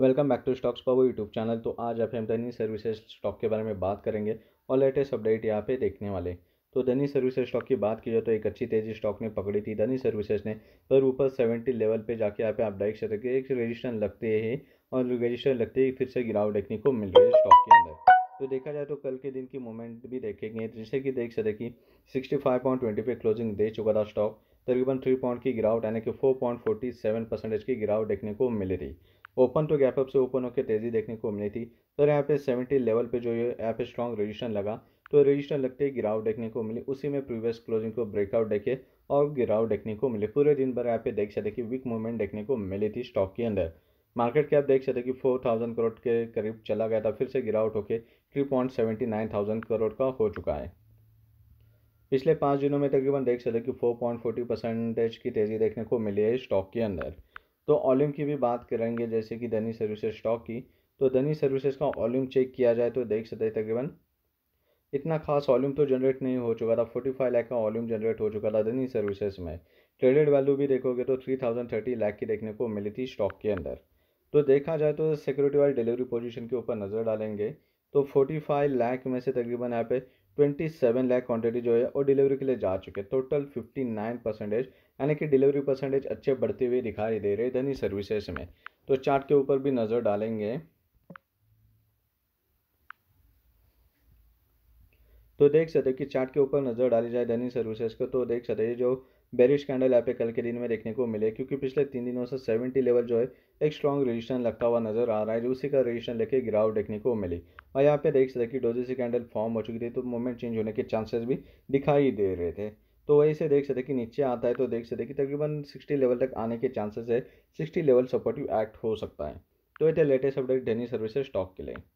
welcome back to Stocks Power YouTube channel तो आज आप हम धनी सर्विसेज स्टॉक के बारे में बात करेंगे और लेटेस्ट अपडेट यहाँ पे देखने वाले तो धनी सर्विसेज स्टॉक की बात की जाए तो एक अच्छी तेजी स्टॉक ने पकड़ी थी धनी सर्विसेज ने पर ऊपर सेवेंटी लेवल पे जाके यहाँ पे आप देख सकते एक रजिस्ट्रेशन लगते ही और रजिस्ट्रेशन लगते ही फिर से गिरावट देखने को मिल रही है स्टॉक के अंदर तो देखा जाए तो कल के दिन की मूवमेंट भी देखेंगे जैसे कि देख सकते कि सिक्सटी फाइव पॉइंट ट्वेंटी पे क्लोजिंग दे चुका था स्टॉक तकरीबन थ्री पॉइंट की गिरावट यानी कि four point forty seven percentage की गिरावट देखने को मिली थी ओपन टू तो गैप अप से ओपन होकर तेज़ी देखने को मिली थी पर यहाँ पे सेवेंटी लेवल पे जो ये यहाँ पे स्ट्रॉन्ग रजिस्टर लगा तो रजिस्टर लगते ही गिरावट देखने को मिली उसी में प्रीवियस क्लोजिंग को ब्रेकआउट देखे और गिरावट देखने को मिली पूरे दिन भर यहाँ पे देख सकते कि वीक मूवमेंट देखने को मिली थी स्टॉक के अंदर मार्केट कैप देख सकते कि फोर थाउजेंड करोड़ के करीब चला गया था फिर से गिरावट होकर three point seventy nine thousand crore का हो चुका है पिछले पाँच दिनों में तकरीबन देख सकते कि फोर पॉइंट फोर्टी परसेंटेज की तेज़ी देखने को मिली है स्टॉक के अंदर तो ऑल्यूम की भी बात करेंगे जैसे कि धनी सर्विसेज स्टॉक की तो धनी सर्विसेज का वॉल्यूम चेक किया जाए तो देख सकते तकरीबन इतना खास वॉल्यूम तो जनरेट नहीं हो चुका था फोर्टी फाइव लाख का वॉल्यूम जनरेट हो चुका था धनी सर्विसेज में ट्रेडेड वैल्यू भी देखोगे तो थ्री थाउजेंड थर्टी लैख की देखने को मिली थी स्टॉक के अंदर तो देखा जाए तो सिक्योरिटी वाली डिलीवरी पोजिशन के ऊपर नज़र डालेंगे तो फाइव लाख में से तकरीबन यहाँ पे ट्वेंटी सेवन लैक क्वान्टिटी जो है वो डिलीवरी के लिए जा चुके हैं टोटल फिफ्टी नाइन परसेंटेज यानी कि डिलीवरी परसेंटेज अच्छे बढ़ते हुए दिखाई दे रहे धनी सर्विसेज में तो चार्ट के ऊपर भी नज़र डालेंगे तो देख सकते हो कि चार्ट के ऊपर नज़र डाली जाए दैनिक सर्विसेज को तो देख सकते जो बेरिश कैंडल यहाँ पे कल के दिन में देखने को मिले क्योंकि पिछले तीन दिनों से सेवेंटी लेवल जो है एक स्ट्रॉन्ग रजिस्टेंस लगता हुआ नजर आ रहा है जो उसी का रजिस्टेंस लेके गिरावट देखने को मिली और यहाँ पे देख सकते कि सी कैंडल फॉर्म हो चुकी थी तो मूवमेंट चेंज होने के चांसेस भी दिखाई दे रहे थे तो वहीं से देख सकते कि नीचे आता है तो देख सकते कि तकरीबन सिक्सटी लेवल तक आने के चांसेस है सिक्सटी लेवल सपोर्टिव एक्ट हो सकता है तो ये थे लेटेस्ट अपडेट डेनी सर्विसेज स्टॉक के लिए